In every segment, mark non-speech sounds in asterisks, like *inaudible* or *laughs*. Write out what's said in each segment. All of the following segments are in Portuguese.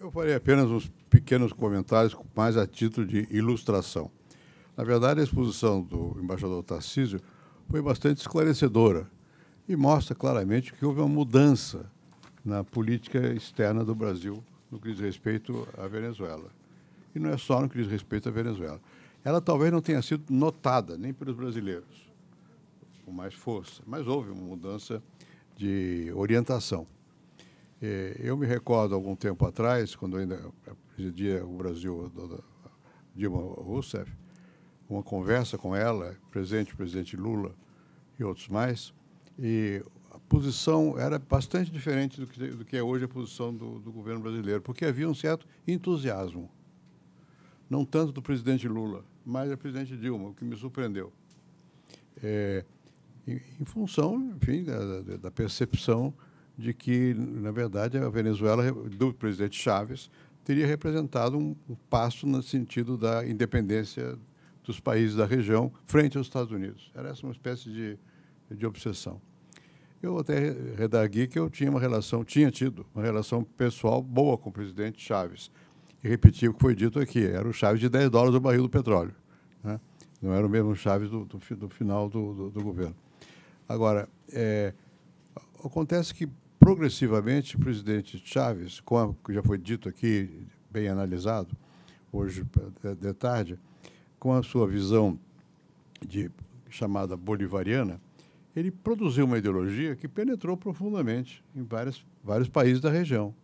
Eu farei apenas uns pequenos comentários, mais a título de ilustração. Na verdade, a exposição do embaixador Tarcísio foi bastante esclarecedora e mostra claramente que houve uma mudança na política externa do Brasil no que diz respeito à Venezuela. E não é só no que diz respeito à Venezuela. Ela talvez não tenha sido notada nem pelos brasileiros com mais força, mas houve uma mudança de orientação. Eh, eu me recordo, algum tempo atrás, quando ainda presidia o Brasil, Dilma Rousseff, uma conversa com ela, presente o presidente Lula e outros mais, e a posição era bastante diferente do que, do que é hoje a posição do, do governo brasileiro, porque havia um certo entusiasmo, não tanto do presidente Lula, mas da presidente Dilma, o que me surpreendeu. É, em, função, enfim, da, da percepção de que, na verdade, a Venezuela do presidente Chávez teria representado um, passo no sentido da independência dos países da região frente aos Estados Unidos. Era essa uma espécie de, de obsessão. Eu até redargui que eu tinha uma relação, tinha tido uma relação pessoal boa com o presidente Chávez. E repeti o que foi dito aqui, era o Chávez de 10 dólares o barril do petróleo. Né? Não era o mesmo Chávez do, do, do final do, do, governo. Agora, é, acontece que progressivamente, o presidente Chávez, como já foi dito aqui, bem analisado, hoje de tarde, com a sua visão de chamada bolivariana, ele produziu uma ideologia que penetrou profundamente em vários países da região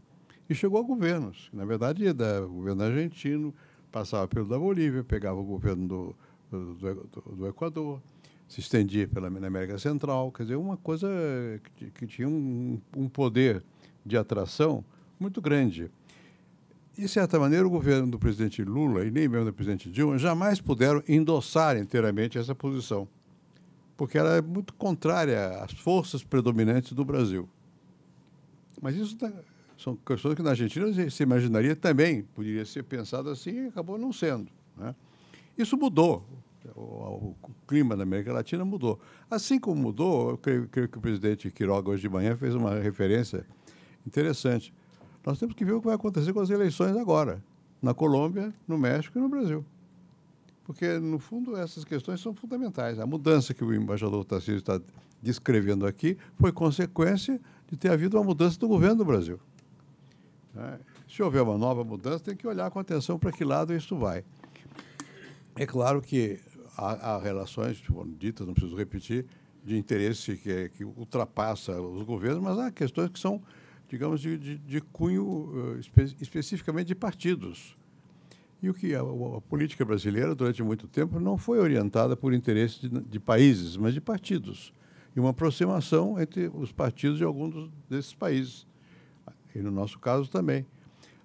e chegou a governos. Na verdade, é o governo argentino passava pelo da Bolívia, pegava o governo do, do, do, do Equador, se estendia pela na América Central, quer dizer, uma coisa que, que tinha um, um, poder de atração muito grande. de certa maneira, o governo do presidente Lula e nem mesmo do presidente Dilma jamais puderam endossar inteiramente essa posição, porque ela é muito contrária às forças predominantes do Brasil. Mas isso tá, são questões que na Argentina se imaginaria também poderia ser pensado assim e acabou não sendo. Né? Isso mudou o clima da América Latina mudou. Assim como mudou, eu creio, creio que o presidente Quiroga hoje de manhã fez uma referência interessante. Nós temos que ver o que vai acontecer com as eleições agora, na Colômbia, no México e no Brasil. Porque, no fundo, essas questões são fundamentais. A mudança que o embaixador Tarcísio está descrevendo aqui foi consequência de ter havido uma mudança do governo do Brasil. Né? Se houver uma nova mudança, tem que olhar com atenção para que lado isso vai. É claro que há, há relações, foram tipo, ditas, não preciso repetir, de interesse que, é, que ultrapassa os governos, mas há questões que são, digamos, de, de, de cunho eh, espe especificamente de partidos. E o que a, a, política brasileira, durante muito tempo, não foi orientada por interesses de, de, países, mas de partidos. E uma aproximação entre os partidos de alguns desses países. E no nosso caso também.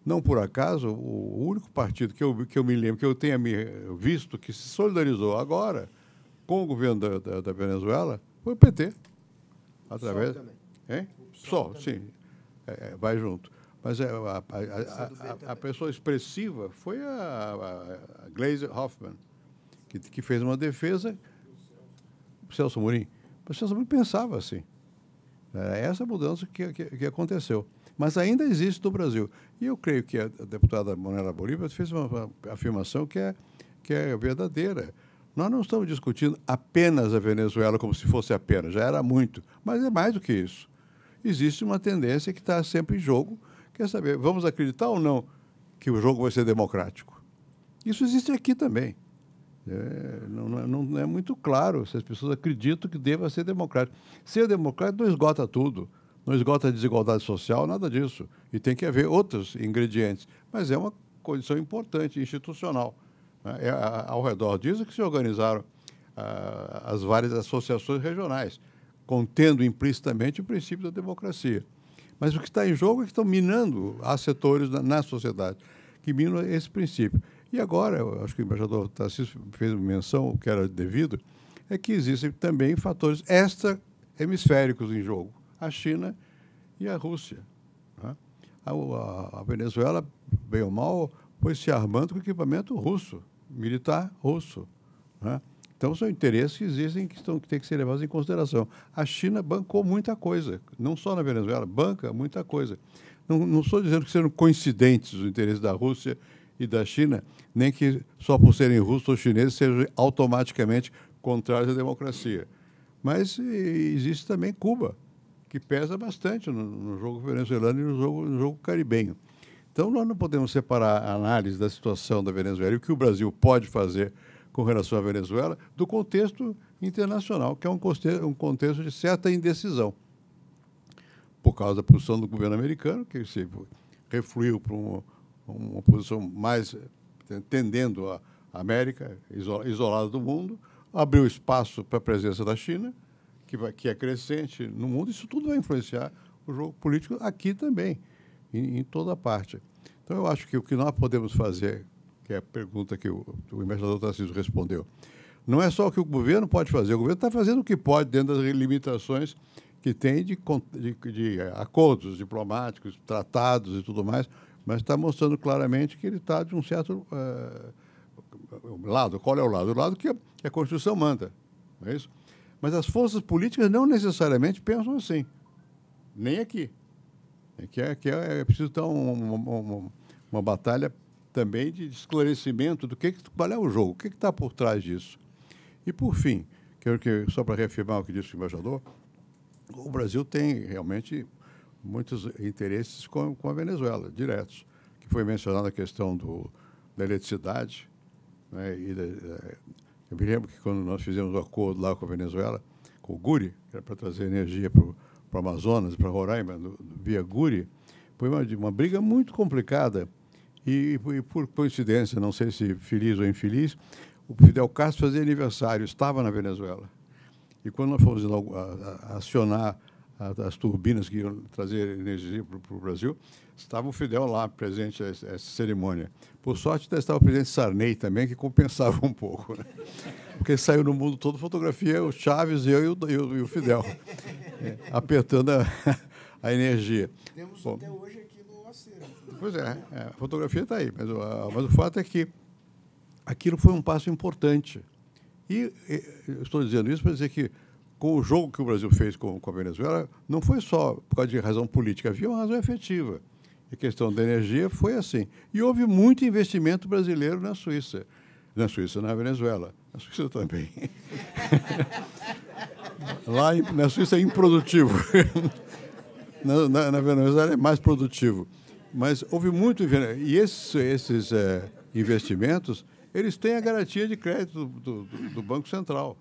Não por acaso, o único partido que eu, que eu me lembro, que eu tenha visto, que se solidarizou agora com o governo da, da, da Venezuela, foi o PT. Através. Só, Só, também. sim. É, é vai junto. Mas é, a, a, a, a, pessoa expressiva foi a, a Hoffman, que, que fez uma defesa. O Celso Mourinho. O Celso Mourinho pensava assim. Era né? essa mudança que, que, que aconteceu. Mas ainda existe no Brasil. E eu creio que a deputada Monela Bolívar fez uma afirmação que é, que é verdadeira. Nós não estamos discutindo apenas a Venezuela como se fosse apenas, já era muito, mas é mais do que isso. Existe uma tendência que está sempre em jogo, quer saber, vamos acreditar ou não que o jogo vai ser democrático? Isso existe aqui também. É, não, não, é, não, é muito claro se as pessoas acreditam que deva ser democrático. Ser democrático não esgota tudo não esgota a desigualdade social, nada disso. E tem que haver outros ingredientes. Mas é uma condição importante, institucional. Né? É, ao redor disso que se organizaram as várias associações regionais, contendo implicitamente o princípio da democracia. Mas o que está em jogo é que estão minando há setores na, na sociedade que minam esse princípio. E agora, acho que o embaixador Tarcísio fez menção, o que era devido, é que existem também fatores extra-hemisféricos em jogo a China e a Rússia. Né? A, a, a, Venezuela, bem ou mal, foi se armando com equipamento russo, militar russo. Né? Então, são interesses que existem que, estão, que têm que ser levados em consideração. A China bancou muita coisa, não só na Venezuela, banca muita coisa. Não, não estou dizendo que sejam coincidentes os interesses da Rússia e da China, nem que só por serem russos ou chineses sejam automaticamente contrários à democracia. Mas existe também Cuba, que pesa bastante no, no jogo venezuelano e no jogo, no jogo caribenho. Então, nós não podemos separar a análise da situação da Venezuela e o que o Brasil pode fazer com relação à Venezuela do contexto internacional, que é um contexto, um contexto de certa indecisão. Por causa da posição do governo americano, que se refluiu para uma, uma posição mais tendendo a América, isolada do mundo, abriu espaço para a presença da China, que, vai, que é crescente no mundo, isso tudo vai influenciar o jogo político aqui também, em, em toda parte. Então, eu acho que o que nós podemos fazer, que é a pergunta que o, o embaixador Tarcísio respondeu, não é só o que o governo pode fazer, o governo está fazendo o que pode dentro das limitações que tem de, de, de é, acordos diplomáticos, tratados e tudo mais, mas está mostrando claramente que ele está de um certo uh, lado. Qual é o lado? O lado que a, que a Constituição manda, não é isso? Mas as forças políticas não necessariamente pensam assim, nem aqui. É que é, que é, é preciso ter uma, uma, uma, uma, batalha também de esclarecimento do que, qual é o jogo, o que está por trás disso. E, por fim, quero que, só para reafirmar o que disse o embaixador, o Brasil tem realmente muitos interesses com, com a Venezuela, diretos. Que foi mencionada a questão do, da eletricidade né, e da, eu me lembro que quando nós fizemos o um acordo lá com a Venezuela, com o Guri, que era para trazer energia para o Amazonas, para Roraima, do, do, via Guri, foi uma, uma briga muito complicada. E, e, por coincidência, não sei se feliz ou infeliz, o Fidel Castro fazia aniversário, estava na Venezuela. E quando nós fomos a, a, a acionar as turbinas que iam trazer energia para o Brasil, estava o Fidel lá presente a essa cerimônia. Por sorte, estava o presidente Sarney também, que compensava um pouco, né? porque saiu no mundo todo fotografia o Chaves, eu e o, e o Fidel, é, apertando a, *laughs* a, energia. Temos Bom, até hoje aqui no acervo. Né? Pois é, é a fotografia está aí, mas, a, mas o fato é que aquilo foi um passo importante. E, e estou dizendo isso para dizer que com o jogo que o Brasil fez com, com a Venezuela, não foi só por causa de razão política, havia uma razão efetiva. A questão da energia foi assim. E houve muito investimento brasileiro na Suíça. Na Suíça, na Venezuela. Na Suíça também. *laughs* Lá na Suíça é improdutivo. *laughs* na, na, na, Venezuela é mais produtivo. Mas houve muito. E esses, esses eh, é, investimentos, eles têm a garantia de crédito do, do, do Banco Central.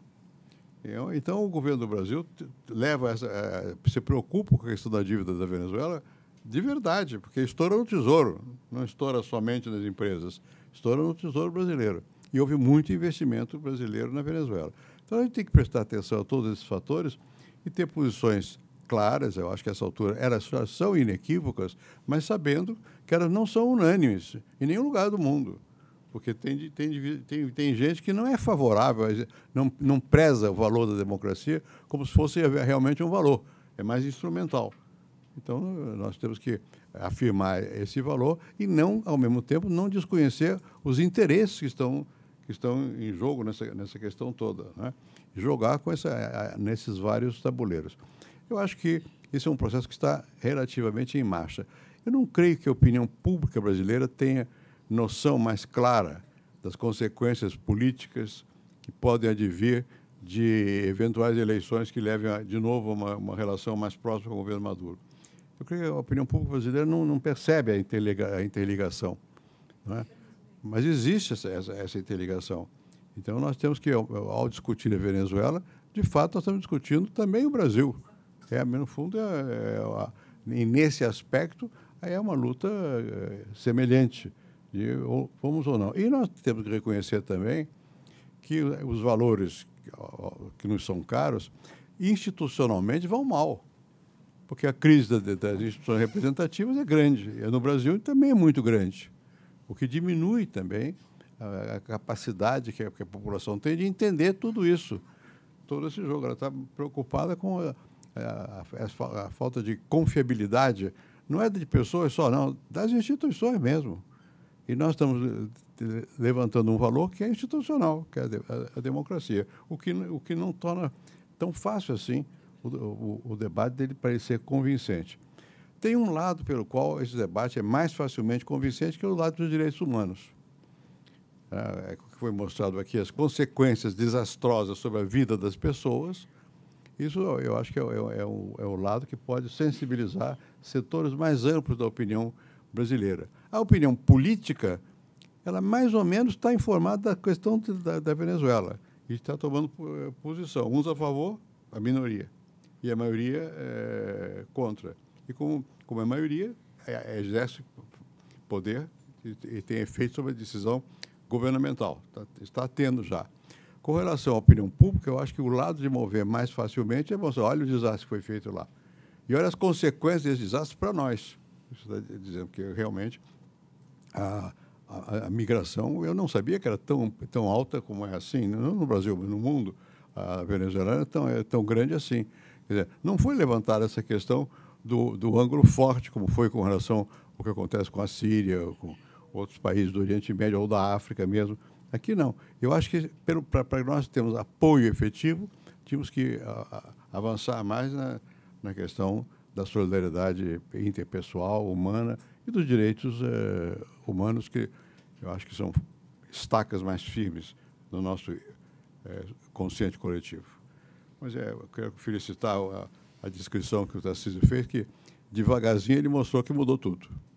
Então, então, o governo do Brasil leva essa, é, se preocupa com a questão da dívida da Venezuela de verdade, porque estoura no tesouro, não estoura somente nas empresas, estoura no tesouro brasileiro. E houve muito investimento brasileiro na Venezuela. Então, a gente tem que prestar atenção a todos esses fatores e ter posições claras, eu acho que essa altura elas já são inequívocas, mas sabendo que elas não são unânimes em nenhum lugar do mundo. Porque tem, tem, tem, tem gente que não é favorável, não, não preza o valor da democracia como se fosse realmente um valor, é mais instrumental. Então, nós temos que afirmar esse valor e não, ao mesmo tempo, não desconhecer os interesses que estão, que estão em jogo nessa, nessa questão toda. Né? Jogar com essa, nesses vários tabuleiros. Eu acho que esse é um processo que está relativamente em marcha. Eu não creio que a opinião pública brasileira tenha noção mais clara das consequências políticas que podem advir de eventuais eleições que levem, a, de novo, a uma, uma relação mais próxima com o governo Maduro. Eu creio que a opinião pública brasileira não, não percebe a, interliga, a interligação. É? Mas existe essa, essa, essa, interligação. Então, nós temos que, ao, discutir a Venezuela, de fato, nós estamos discutindo também o Brasil. É, no fundo, é, é, é nesse aspecto, é uma luta é, semelhante de fomos ou não. E nós temos que reconhecer também que os valores que nos são caros, institucionalmente, vão mal. Porque a crise das instituições representativas é grande. E no Brasil também é muito grande. O que diminui também a, capacidade que a, população tem de entender tudo isso, todo esse jogo. Ela está preocupada com a, a falta de confiabilidade, não é de pessoas só, não, das instituições mesmo. E nós estamos eh, levantando um valor que é institucional, que é a democracia, o que, o que não torna tão fácil assim o, o, o debate dele parecer convincente. Tem um lado pelo qual esse debate é mais facilmente convincente, que é o lado dos direitos humanos. Ah, é, o que foi mostrado aqui, as consequências desastrosas sobre a vida das pessoas, isso eu acho que é, é, é, é o lado que pode sensibilizar setores mais amplos da opinião brasileira. A opinião política, ela mais ou menos está informada da questão da, da Venezuela e está tomando eh, posição, uns a favor, a minoria, e a maioria é, contra. E como, como a maioria é, é, exerce poder e, e, tem efeito sobre a decisão governamental, está, está tendo já. Com relação à opinião pública, eu acho que o lado de mover mais facilmente é mostrar, olha o desastre que foi feito lá. E olha as consequências desse desastre para nós. Isso está dizendo que realmente a, a, a, migração, eu não sabia que era tão, tão alta como é assim, né? não no Brasil, mas no mundo. A venezuelana é tão, é tão grande assim. Quer dizer, não foi levantada essa questão do, do ângulo forte, como foi com relação ao que acontece com a Síria, com outros países do Oriente Médio ou da África mesmo. Aqui não. Eu acho que para nós termos apoio efetivo, tínhamos que a, a, avançar mais na, na questão da solidariedade interpessoal, humana e dos direitos eh, humanos, que eu acho que são estacas mais firmes no nosso eh, consciente coletivo. Mas é, eu quero felicitar a, a descrição que o Tarcísio fez, que devagarzinho ele mostrou que mudou tudo.